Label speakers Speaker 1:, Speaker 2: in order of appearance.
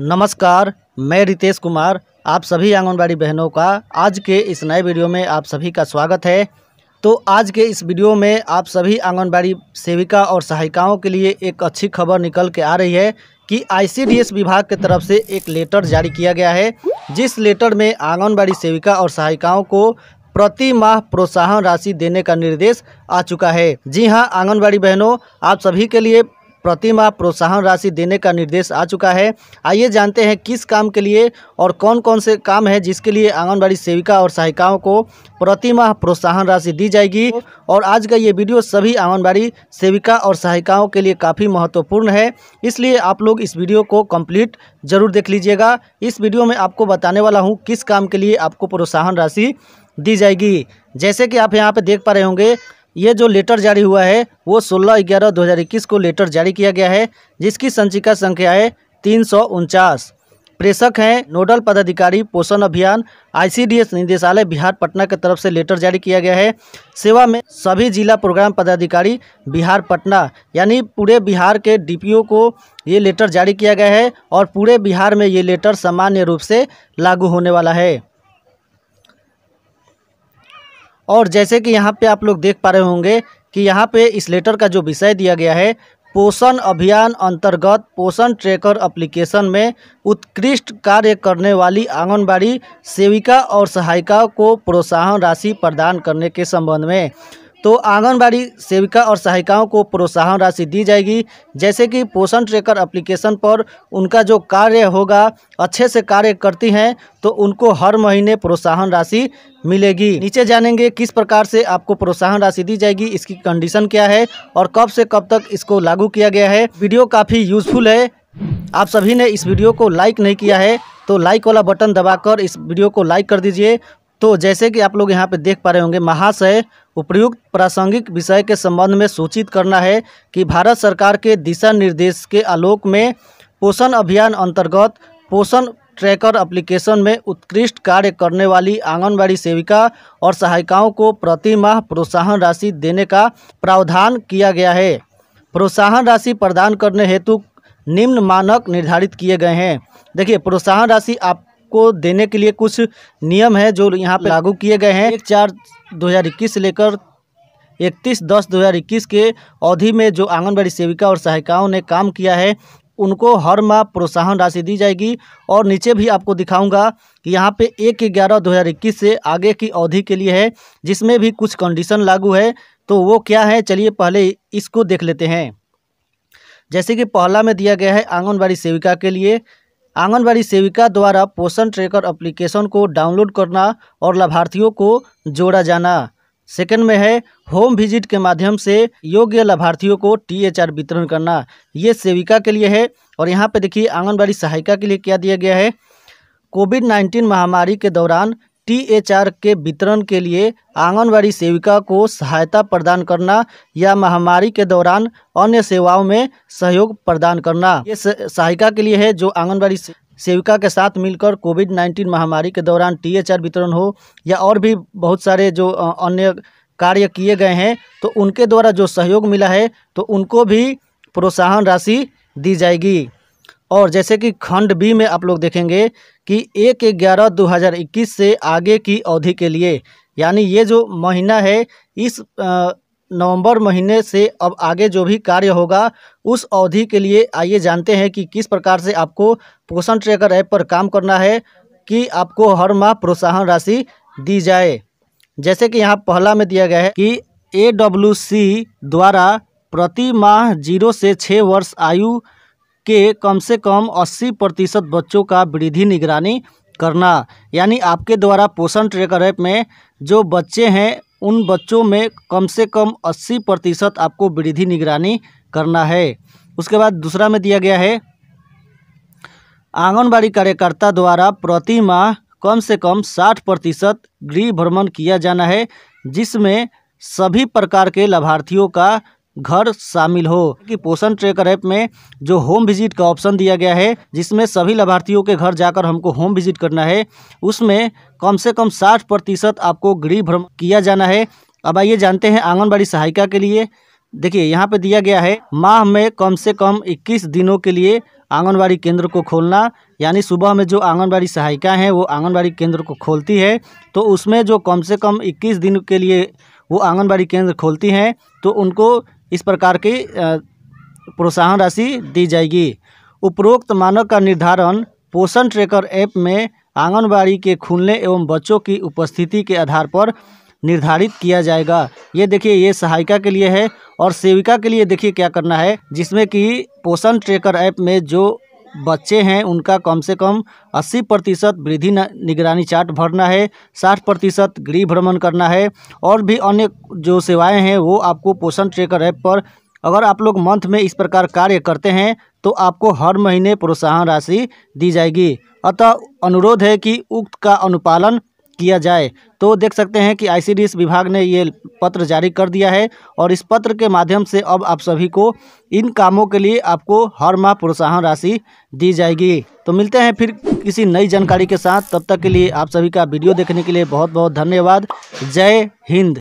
Speaker 1: नमस्कार मैं रितेश कुमार आप सभी आंगनबाड़ी बहनों का आज के इस नए वीडियो में आप सभी का स्वागत है तो आज के इस वीडियो में आप सभी आंगनबाड़ी सेविका और सहायिकाओं के लिए एक अच्छी खबर निकल के आ रही है कि आईसीडीएस विभाग की तरफ से एक लेटर जारी किया गया है जिस लेटर में आंगनबाड़ी सेविका और सहायिकाओं को प्रति माह प्रोत्साहन राशि देने का निर्देश आ चुका है जी हां आंगनबाड़ी बहनों आप सभी के लिए प्रति माह प्रोत्साहन राशि देने का निर्देश आ चुका है आइए जानते हैं किस काम के लिए और कौन कौन से काम है जिसके लिए आंगनबाड़ी सेविका और सहायिकाओं को प्रति माह प्रोत्साहन राशि दी जाएगी और आज का ये वीडियो सभी आंगनबाड़ी सेविका और सहायिकाओं के लिए काफ़ी महत्वपूर्ण है इसलिए आप लोग इस वीडियो को कंप्लीट जरूर देख लीजिएगा इस वीडियो में आपको बताने वाला हूँ किस काम के लिए आपको प्रोत्साहन राशि दी जाएगी जैसे कि आप यहाँ पर देख पा रहे होंगे ये जो लेटर जारी हुआ है वो सोलह ग्यारह दो हज़ार इक्कीस को लेटर जारी किया गया है जिसकी संचिका संख्या है तीन सौ उनचास प्रेषक हैं नोडल पदाधिकारी पोषण अभियान आईसीडीएस निदेशालय बिहार पटना की तरफ से लेटर जारी किया गया है सेवा में सभी जिला प्रोग्राम पदाधिकारी बिहार पटना यानी पूरे बिहार के डीपीओ को ये लेटर जारी किया गया है और पूरे बिहार में ये लेटर सामान्य रूप से लागू होने वाला है और जैसे कि यहाँ पे आप लोग देख पा रहे होंगे कि यहाँ पे इस लेटर का जो विषय दिया गया है पोषण अभियान अंतर्गत पोषण ट्रैकर एप्लीकेशन में उत्कृष्ट कार्य करने वाली आंगनबाड़ी सेविका और सहायिकाओं को प्रोत्साहन राशि प्रदान करने के संबंध में तो आंगनबाड़ी सेविका और सहायिकाओं को प्रोत्साहन राशि दी जाएगी जैसे कि पोषण ट्रेकर एप्लीकेशन पर उनका जो कार्य होगा अच्छे से कार्य करती हैं तो उनको हर महीने प्रोत्साहन राशि मिलेगी नीचे जानेंगे किस प्रकार से आपको प्रोत्साहन राशि दी जाएगी इसकी कंडीशन क्या है और कब से कब तक इसको लागू किया गया है वीडियो काफ़ी यूजफुल है आप सभी ने इस वीडियो को लाइक नहीं किया है तो लाइक वाला बटन दबाकर इस वीडियो को लाइक कर दीजिए तो जैसे कि आप लोग यहाँ पे देख पा रहे होंगे महाशय उपयुक्त प्रासंगिक विषय के संबंध में सूचित करना है कि भारत सरकार के दिशा निर्देश के आलोक में पोषण अभियान अंतर्गत पोषण ट्रैकर एप्लीकेशन में उत्कृष्ट कार्य करने वाली आंगनबाड़ी सेविका और सहायिकाओं को प्रति माह प्रोत्साहन राशि देने का प्रावधान किया गया है प्रोत्साहन राशि प्रदान करने हेतु निम्न मानक निर्धारित किए गए हैं देखिए प्रोत्साहन राशि आप को देने के लिए कुछ नियम है जो यहाँ पे लागू किए गए हैं एक चार 2021 से लेकर इकतीस दस इक्कीस के अवधि में जो आंगनबाड़ी सेविका और सहायिकाओं ने काम किया है उनको हर माह प्रोत्साहन राशि दी जाएगी और नीचे भी आपको दिखाऊंगा कि यहाँ पे एक ग्यारह दो हज़ार इक्कीस से आगे की अवधि के लिए है जिसमें भी कुछ कंडीशन लागू है तो वो क्या है चलिए पहले इसको देख लेते हैं जैसे कि पहला में दिया गया है आंगनबाड़ी सेविका के लिए आंगनबाड़ी सेविका द्वारा पोषण ट्रैकर एप्लीकेशन को डाउनलोड करना और लाभार्थियों को जोड़ा जाना सेकंड में है होम विजिट के माध्यम से योग्य लाभार्थियों को टीएचआर वितरण करना ये सेविका के लिए है और यहाँ पे देखिए आंगनबाड़ी सहायिका के लिए क्या दिया गया है कोविड नाइन्टीन महामारी के दौरान टीएचआर के वितरण के लिए आंगनबाड़ी सेविका को सहायता प्रदान करना या महामारी के दौरान अन्य सेवाओं में सहयोग प्रदान करना ये सहायिका के लिए है जो आंगनबाड़ी सेविका के साथ मिलकर कोविड नाइन्टीन महामारी के दौरान टीएचआर वितरण हो या और भी बहुत सारे जो अन्य कार्य किए गए हैं तो उनके द्वारा जो सहयोग मिला है तो उनको भी प्रोत्साहन राशि दी जाएगी और जैसे कि खंड बी में आप लोग देखेंगे कि एक ग्यारह दो हज़ार इक्कीस से आगे की अवधि के लिए यानी ये जो महीना है इस नवंबर महीने से अब आगे जो भी कार्य होगा उस अवधि के लिए आइए जानते हैं कि किस प्रकार से आपको पोषण ट्रैकर ऐप पर काम करना है कि आपको हर माह प्रोत्साहन राशि दी जाए जैसे कि यहाँ पहला में दिया गया है कि ए द्वारा प्रति माह जीरो से छः वर्ष आयु के कम से कम 80 प्रतिशत बच्चों का वृद्धि निगरानी करना यानी आपके द्वारा पोषण ट्रेकर ऐप में जो बच्चे हैं उन बच्चों में कम से कम 80 प्रतिशत आपको वृद्धि निगरानी करना है उसके बाद दूसरा में दिया गया है आंगनबाड़ी कार्यकर्ता द्वारा प्रति माह कम से कम 60 प्रतिशत गृह भ्रमण किया जाना है जिसमें सभी प्रकार के लाभार्थियों का घर शामिल हो कि पोषण ट्रेकर ऐप में जो होम विजिट का ऑप्शन दिया गया है जिसमें सभी लाभार्थियों के घर जाकर हमको होम विजिट करना है उसमें कम से कम साठ प्रतिशत आपको गृह भ्रमण किया जाना है अब आइए जानते हैं आंगनबाड़ी सहायिका के लिए देखिए यहाँ पे दिया गया है माह में कम से कम 21 दिनों के लिए आंगनबाड़ी केंद्र को खोलना यानी सुबह में जो आंगनबाड़ी सहायिका हैं वो आंगनबाड़ी केंद्र को खोलती है तो उसमें जो कम से कम इक्कीस दिन के लिए वो आंगनबाड़ी केंद्र खोलती हैं तो उनको इस प्रकार की प्रोत्साहन राशि दी जाएगी उपरोक्त मानक का निर्धारण पोषण ट्रैकर ऐप में आंगनबाड़ी के खुलने एवं बच्चों की उपस्थिति के आधार पर निर्धारित किया जाएगा ये देखिए ये सहायिका के लिए है और सेविका के लिए देखिए क्या करना है जिसमें कि पोषण ट्रेकर ऐप में जो बच्चे हैं उनका कम से कम 80 प्रतिशत वृद्धि निगरानी चार्ट भरना है 60 प्रतिशत गृह भ्रमण करना है और भी अन्य जो सेवाएं हैं वो आपको पोषण ट्रेकर ऐप पर अगर आप लोग मंथ में इस प्रकार कार्य करते हैं तो आपको हर महीने प्रोत्साहन राशि दी जाएगी अतः अनुरोध है कि उक्त का अनुपालन किया जाए तो देख सकते हैं कि आई विभाग ने ये पत्र जारी कर दिया है और इस पत्र के माध्यम से अब आप सभी को इन कामों के लिए आपको हर माह प्रोत्साहन राशि दी जाएगी तो मिलते हैं फिर किसी नई जानकारी के साथ तब तक के लिए आप सभी का वीडियो देखने के लिए बहुत बहुत धन्यवाद जय हिंद